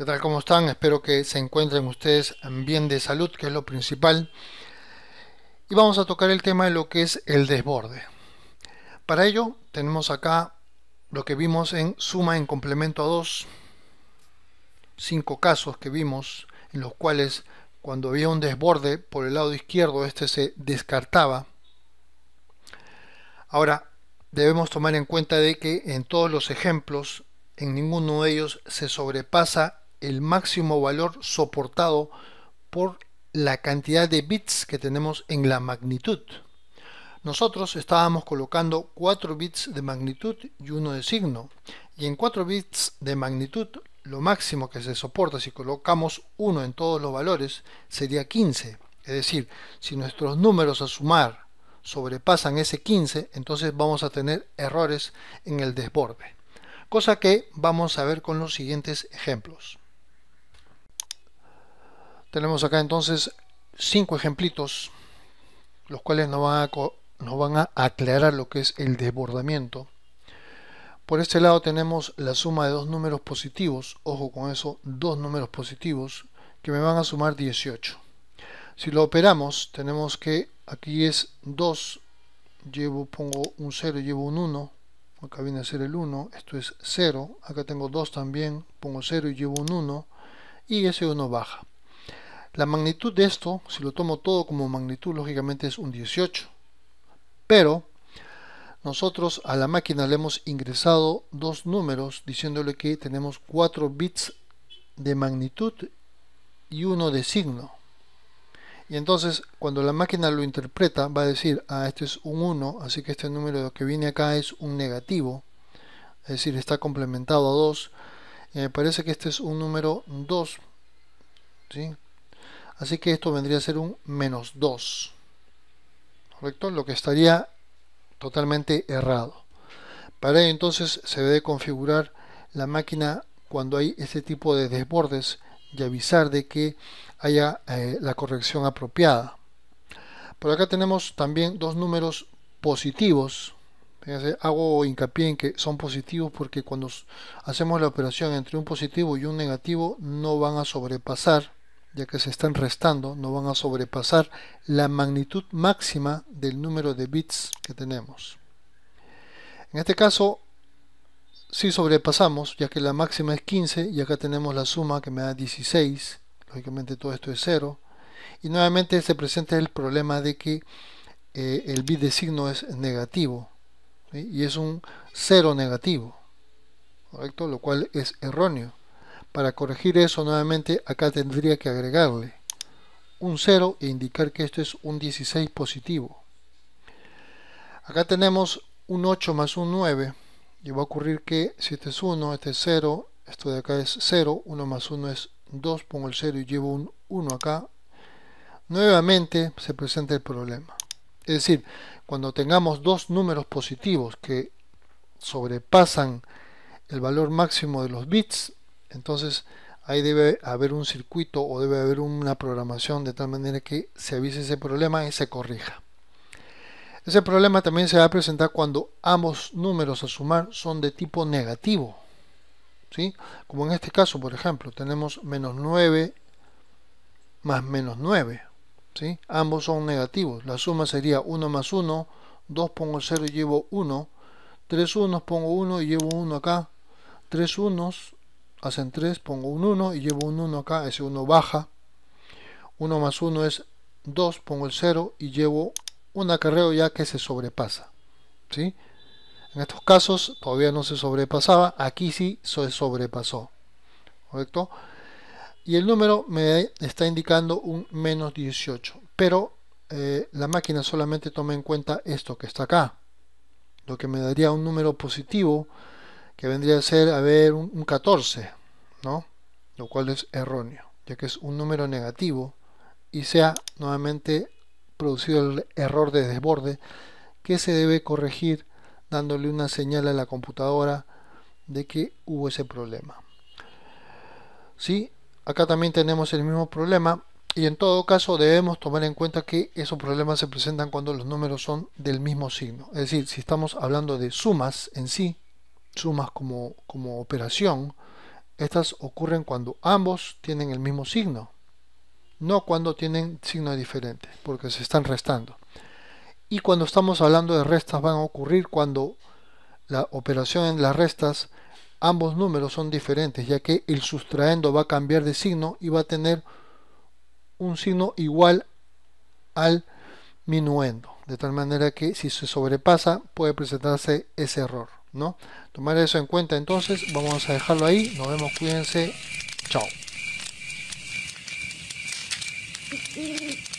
¿Qué tal? ¿Cómo están? Espero que se encuentren ustedes bien de salud, que es lo principal. Y vamos a tocar el tema de lo que es el desborde. Para ello tenemos acá lo que vimos en suma en complemento a 2. Cinco casos que vimos en los cuales cuando había un desborde por el lado izquierdo, este se descartaba. Ahora, debemos tomar en cuenta de que en todos los ejemplos, en ninguno de ellos se sobrepasa el máximo valor soportado por la cantidad de bits que tenemos en la magnitud. Nosotros estábamos colocando 4 bits de magnitud y uno de signo. Y en 4 bits de magnitud, lo máximo que se soporta si colocamos 1 en todos los valores sería 15. Es decir, si nuestros números a sumar sobrepasan ese 15, entonces vamos a tener errores en el desborde. Cosa que vamos a ver con los siguientes ejemplos. Tenemos acá entonces cinco ejemplitos, los cuales nos van a, van a aclarar lo que es el desbordamiento. Por este lado tenemos la suma de dos números positivos, ojo con eso, dos números positivos, que me van a sumar 18. Si lo operamos, tenemos que aquí es 2, llevo, pongo un 0, llevo un 1, acá viene a ser el 1, esto es 0, acá tengo 2 también, pongo 0 y llevo un 1, y ese 1 baja. La magnitud de esto, si lo tomo todo como magnitud, lógicamente es un 18. Pero nosotros a la máquina le hemos ingresado dos números diciéndole que tenemos 4 bits de magnitud y uno de signo. Y entonces cuando la máquina lo interpreta va a decir, ah, este es un 1, así que este número que viene acá es un negativo, es decir, está complementado a 2. me eh, parece que este es un número 2, ¿sí? Así que esto vendría a ser un menos 2. ¿Correcto? Lo que estaría totalmente errado. Para ello entonces se debe configurar la máquina cuando hay este tipo de desbordes y avisar de que haya eh, la corrección apropiada. Por acá tenemos también dos números positivos. hago hincapié en que son positivos porque cuando hacemos la operación entre un positivo y un negativo no van a sobrepasar ya que se están restando, no van a sobrepasar la magnitud máxima del número de bits que tenemos. En este caso, si sí sobrepasamos, ya que la máxima es 15 y acá tenemos la suma que me da 16, lógicamente todo esto es 0, y nuevamente se presenta el problema de que eh, el bit de signo es negativo, y es un 0 negativo, ¿correcto? Lo cual es erróneo. Para corregir eso nuevamente acá tendría que agregarle un 0 e indicar que esto es un 16 positivo. Acá tenemos un 8 más un 9 y va a ocurrir que si este es 1, este es 0, esto de acá es 0, 1 más 1 es 2, pongo el 0 y llevo un 1 acá. Nuevamente se presenta el problema. Es decir, cuando tengamos dos números positivos que sobrepasan el valor máximo de los bits, entonces ahí debe haber un circuito o debe haber una programación de tal manera que se avise ese problema y se corrija. Ese problema también se va a presentar cuando ambos números a sumar son de tipo negativo. ¿sí? Como en este caso, por ejemplo, tenemos menos 9 más menos 9. ¿sí? Ambos son negativos. La suma sería 1 más 1, 2 pongo 0 y llevo 1, 3 unos pongo 1 y llevo 1 acá, 3 unos hacen 3, pongo un 1 y llevo un 1 acá, ese 1 baja. 1 más 1 es 2, pongo el 0 y llevo un acarreo ya que se sobrepasa. ¿sí? En estos casos todavía no se sobrepasaba, aquí sí se sobrepasó. ¿Correcto? Y el número me está indicando un menos 18, pero eh, la máquina solamente toma en cuenta esto que está acá, lo que me daría un número positivo que vendría a ser, a ver, un, 14, ¿no? Lo cual es erróneo, ya que es un número negativo y se ha nuevamente producido el error de desborde que se debe corregir dándole una señal a la computadora de que hubo ese problema. ¿Sí? Acá también tenemos el mismo problema y en todo caso debemos tomar en cuenta que esos problemas se presentan cuando los números son del mismo signo. Es decir, si estamos hablando de sumas en sí, sumas como, operación, estas ocurren cuando ambos tienen el mismo signo, no cuando tienen signos diferentes, porque se están restando. Y cuando estamos hablando de restas van a ocurrir cuando la operación en las restas, ambos números son diferentes, ya que el sustraendo va a cambiar de signo y va a tener un signo igual al minuendo, de tal manera que si se sobrepasa puede presentarse ese error. ¿no? Tomar eso en cuenta entonces, vamos a dejarlo ahí, nos vemos, cuídense, chao.